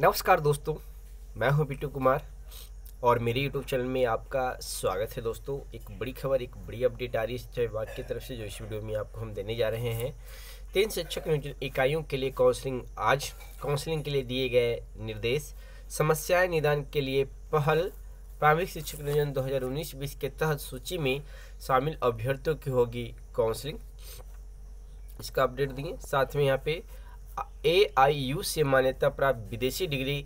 नमस्कार दोस्तों मैं हूं बिटू कुमार और मेरे यूट्यूब चैनल में आपका स्वागत है दोस्तों एक बड़ी खबर एक बड़ी अपडेट आ रही है शिक्षा विभाग की तरफ से जो इस वीडियो में आपको हम देने जा रहे हैं तीन शिक्षक नियोजन इकाइयों के लिए काउंसलिंग आज काउंसलिंग के लिए दिए गए निर्देश समस्याएं निदान के लिए पहल प्राथमिक शिक्षक नियोजन दो हज़ार के तहत सूची में शामिल अभ्यर्थियों की होगी काउंसलिंग इसका अपडेट दिए साथ में यहाँ पे यू से मान्यता प्राप्त विदेशी डिग्री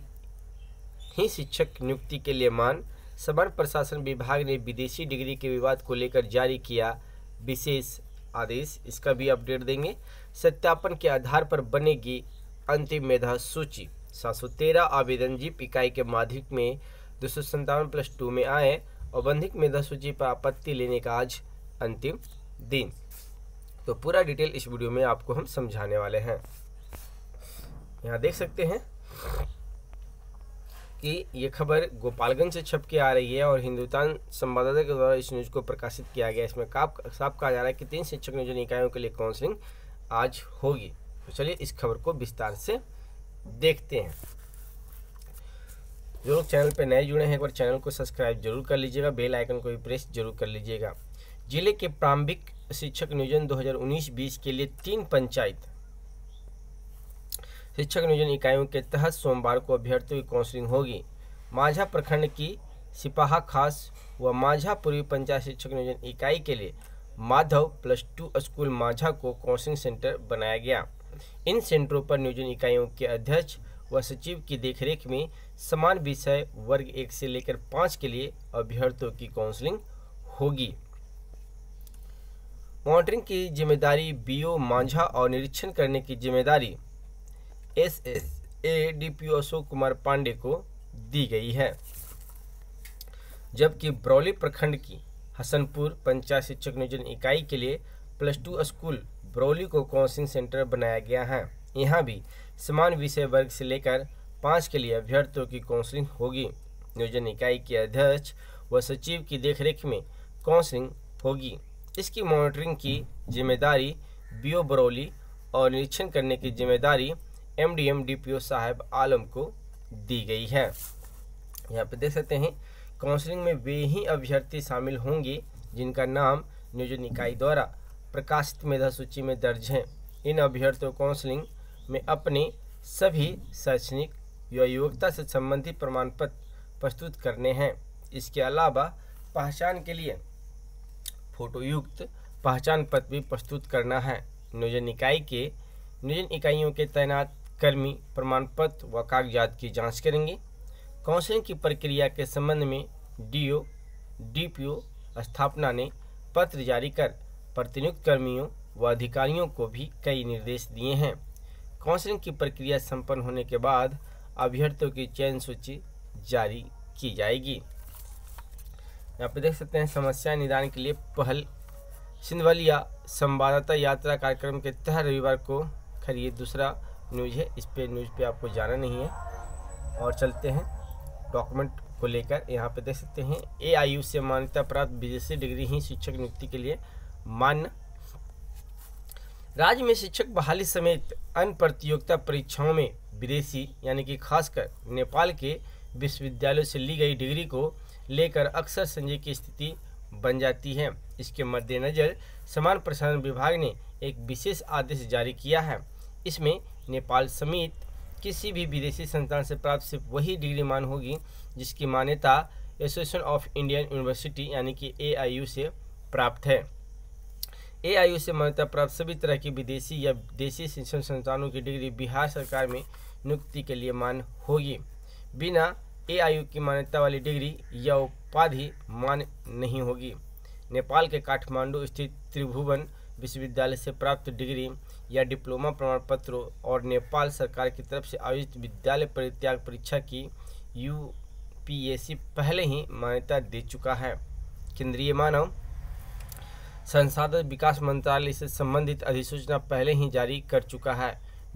ही शिक्षक नियुक्ति के लिए मान समर्ण प्रशासन विभाग ने विदेशी डिग्री के विवाद को लेकर जारी किया विशेष आदेश इसका भी अपडेट देंगे सत्यापन के आधार पर बनेगी अंतिम मेधा सूची सात सौ तेरह आवेदन जीप इकाई के माध्यम में दो सौ संतावन प्लस टू में आए और बंधिक मेधा सूची पर आपत्ति लेने का आज अंतिम दिन तो पूरा डिटेल इस वीडियो में आपको हम समझाने वाले हैं यहाँ देख सकते हैं कि ये खबर गोपालगंज से छप के आ रही है और हिंदुस्तान संवाददाता के द्वारा इस न्यूज़ को प्रकाशित किया गया इसमें साफ कहा जा रहा है कि तीन शिक्षक नियोजन निकायों के लिए काउंसलिंग आज होगी तो चलिए इस खबर को विस्तार से देखते हैं जो लोग चैनल पर नए जुड़े हैं एक बार चैनल को सब्सक्राइब जरूर कर लीजिएगा बेल आइकन को भी प्रेस जरूर कर लीजिएगा जिले के प्रारंभिक शिक्षक नियोजन 2019-20 के लिए तीन पंचायत शिक्षक नियोजन इकाइयों के तहत सोमवार को अभ्यर्थियों की काउंसलिंग होगी माझा प्रखंड की सिपाहा खास व माझा पूर्वी पंचायत शिक्षक नियोजन इकाई के लिए माधव प्लस टू स्कूल माझा को काउंसलिंग सेंटर बनाया गया इन सेंटरों पर नियोजन इकाइयों के अध्यक्ष व सचिव की देखरेख में समान विषय वर्ग एक से लेकर पाँच के लिए अभ्यर्थियों की काउंसलिंग होगी मॉनिटरिंग की जिम्मेदारी बीओ मांझा और निरीक्षण करने की जिम्मेदारी S S A D P Ashok Kumar Pandey को दी गई है जबकि ब्रौली प्रखंड की हसनपुर पंचायत शिक्षक नियोजन इकाई के लिए प्लस टू स्कूल ब्रौली को काउंसिलिंग सेंटर बनाया गया है यहाँ भी समान विषय वर्ग से लेकर पाँच के लिए अभ्यर्थियों की काउंसलिंग होगी नियोजन इकाई के अध्यक्ष व सचिव की देखरेख में काउंसलिंग होगी इसकी मॉनिटरिंग की जिम्मेदारी बीओ बरौली और निरीक्षण करने की जिम्मेदारी एमडीएम डीपीओ साहब आलम को दी गई है यहाँ पे देख सकते हैं काउंसलिंग में वे ही अभ्यर्थी शामिल होंगे जिनका नाम नियोजन निकाय द्वारा प्रकाशित मेधा सूची में दर्ज हैं इन अभ्यर्थियों काउंसलिंग में अपने सभी शैक्षणिक योग्यता से संबंधित प्रमाण पत्र प्रस्तुत करने हैं इसके अलावा पहचान के लिए फोटोयुक्त पहचान पत्र भी प्रस्तुत करना है नियोजन इकाई के नियोजन इकाइयों के तैनात कर्मी प्रमाण पत्र व कागजात की जांच करेंगे काउंसलिंग की प्रक्रिया के संबंध में डीओ डीपीओ स्थापना ने पत्र जारी कर प्रतिनियुक्त कर्मियों व अधिकारियों को भी कई निर्देश दिए हैं काउंसलिंग की प्रक्रिया संपन्न होने के बाद अभ्यर्थियों की चयन सूची जारी की जाएगी यहाँ पर देख सकते हैं समस्या निदान के लिए पहल सिंधवलिया संवाददाता यात्रा कार्यक्रम के तहत रविवार को खरीद दूसरा न्यूज है इस पर न्यूज़ पे आपको जाना नहीं है और चलते हैं डॉक्यूमेंट को लेकर यहाँ पे देख सकते हैं ए से मान्यता प्राप्त विदेशी डिग्री ही शिक्षक नियुक्ति के लिए मान्य राज्य में शिक्षक बहाली समेत अन्य प्रतियोगिता परीक्षाओं में विदेशी यानी कि खासकर नेपाल के विश्वविद्यालयों से ली गई डिग्री को लेकर अक्सर संजय की स्थिति बन जाती है इसके मद्देनज़र समान प्रसारण विभाग ने एक विशेष आदेश जारी किया है इसमें नेपाल समेत किसी भी विदेशी संस्थान से प्राप्त सिर्फ वही डिग्री मान होगी जिसकी मान्यता एसोसिएशन ऑफ इंडियन यूनिवर्सिटी यानी कि ए से प्राप्त है ए से मान्यता प्राप्त सभी तरह की विदेशी या देशी शिक्षण संस्थानों की डिग्री बिहार सरकार में नियुक्ति के लिए मान होगी बिना ए की मान्यता वाली डिग्री या उपाधि मान नहीं होगी नेपाल के काठमांडू स्थित त्रिभुवन विश्वविद्यालय से प्राप्त डिग्री या डिप्लोमा प्रमाण पत्र और नेपाल सरकार की तरफ से आयोजित विद्यालय परित्याग परीक्षा की यू पहले ही मान्यता दे चुका है केंद्रीय मानव संसाधन विकास मंत्रालय से संबंधित अधिसूचना पहले ही जारी कर चुका है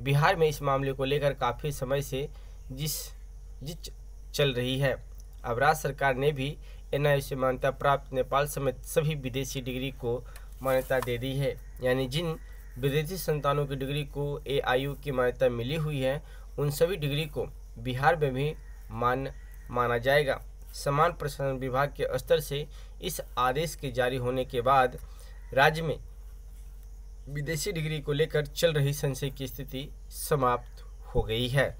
बिहार में इस मामले को लेकर काफ़ी समय से जिस जिच चल रही है अब राज्य सरकार ने भी एनआईओ से मान्यता प्राप्त नेपाल समेत सभी विदेशी डिग्री को मान्यता दे दी है यानी जिन विदेशी संतानों की डिग्री को ए की मान्यता मिली हुई है उन सभी डिग्री को बिहार में भी मान माना जाएगा समान प्रशासन विभाग के स्तर से इस आदेश के जारी होने के बाद राज्य में विदेशी डिग्री को लेकर चल रही संशय की स्थिति समाप्त हो गई है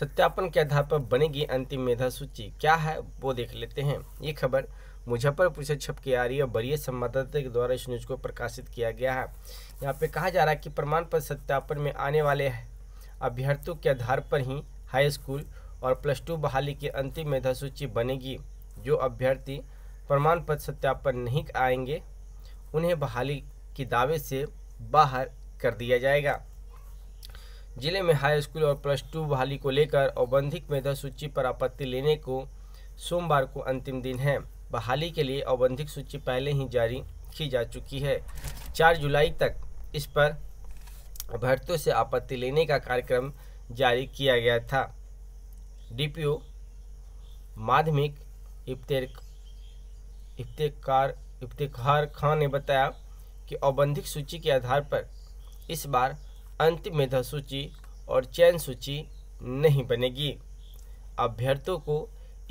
सत्यापन के आधार पर बनेगी अंतिम मेधा सूची क्या है वो देख लेते हैं ये खबर मुजफ्फरपुर से छप के आ रही है बरीय संवाददाता के द्वारा इस न्यूज को प्रकाशित किया गया है यहाँ पे कहा जा रहा है कि प्रमाण पत्र सत्यापन में आने वाले अभ्यर्थियों के आधार पर ही हाई स्कूल और प्लस टू बहाली की अंतिम मेधा सूची बनेगी जो अभ्यर्थी प्रमाण पत्र सत्यापन नहीं आएंगे उन्हें बहाली के दावे से बाहर कर दिया जाएगा जिले में हाई स्कूल और प्लस टू बहाली को लेकर औबंधिक मेधा सूची पर आपत्ति लेने को सोमवार को अंतिम दिन है बहाली के लिए औबंधिक सूची पहले ही जारी की जा चुकी है चार जुलाई तक इस पर अभ्यर्थियों से आपत्ति लेने का कार्यक्रम जारी किया गया था डीपीओ माध्यमिक इफ्तेकार इफ्तार खान ने बताया कि औबंधिक सूची के आधार पर इस बार अंतिम मेधा सूची और चयन सूची नहीं बनेगी अभ्यर्थों को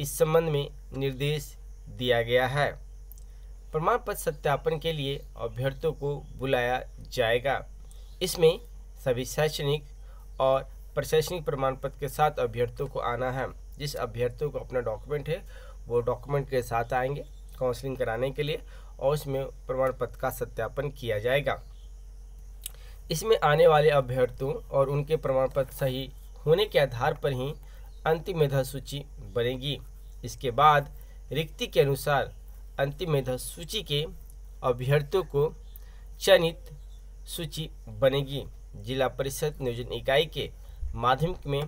इस संबंध में निर्देश दिया गया है प्रमाण पत्र सत्यापन के लिए अभ्यर्थियों को बुलाया जाएगा इसमें सभी शैक्षणिक और प्रशैक्षणिक प्रमाण पत्र के साथ अभ्यर्थियों को आना है जिस अभ्यर्थियों को अपना डॉक्यूमेंट है वो डॉक्यूमेंट के साथ आएंगे काउंसलिंग कराने के लिए और उसमें प्रमाण पत्र का सत्यापन किया जाएगा इसमें आने वाले अभ्यर्थियों और उनके प्रमाण पत्र सही होने के आधार पर ही अंतिम मेधा सूची बनेगी इसके बाद रिक्ति के अनुसार अंतिम मेधा सूची के अभ्यर्थियों को चयनित सूची बनेगी जिला परिषद नियोजन इकाई के माध्यमिक में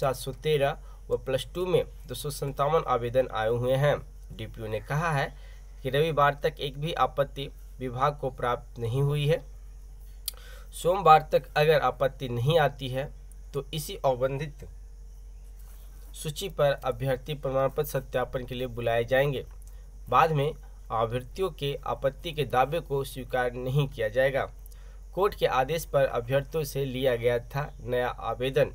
सात सौ तेरह व प्लस टू में दो सौ संतावन आवेदन आए हुए हैं डीपीओ ने कहा है कि रविवार तक एक भी आपत्ति विभाग को प्राप्त नहीं हुई है सोमवार तक अगर आपत्ति नहीं आती है तो इसी अवबंधित सूची पर अभ्यर्थी प्रमाण पत्र सत्यापन के लिए बुलाए जाएंगे बाद में अभ्यर्थियों के आपत्ति के दावे को स्वीकार नहीं किया जाएगा कोर्ट के आदेश पर अभ्यर्थियों से लिया गया था नया आवेदन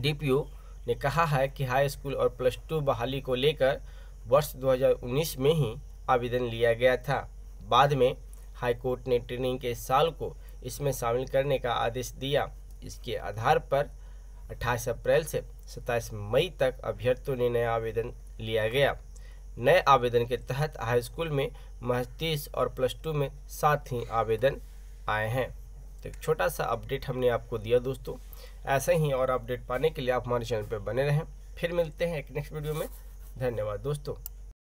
डीपीओ ने कहा है कि हाई स्कूल और प्लस टू बहाली को लेकर वर्ष 2019 में ही आवेदन लिया गया था बाद में हाई कोर्ट ने ट्रेनिंग के साल को इसमें शामिल करने का आदेश दिया इसके आधार पर 28 अप्रैल से 27 मई तक अभ्यर्थियों ने नया आवेदन लिया गया नए आवेदन के तहत हाई स्कूल में महज तीस और प्लस टू में सात ही आवेदन आए हैं तो एक छोटा सा अपडेट हमने आपको दिया दोस्तों ऐसे ही और अपडेट पाने के लिए आप हमारे चैनल पर बने रहें फिर मिलते हैं एक नेक्स्ट वीडियो में धन्यवाद दोस्तों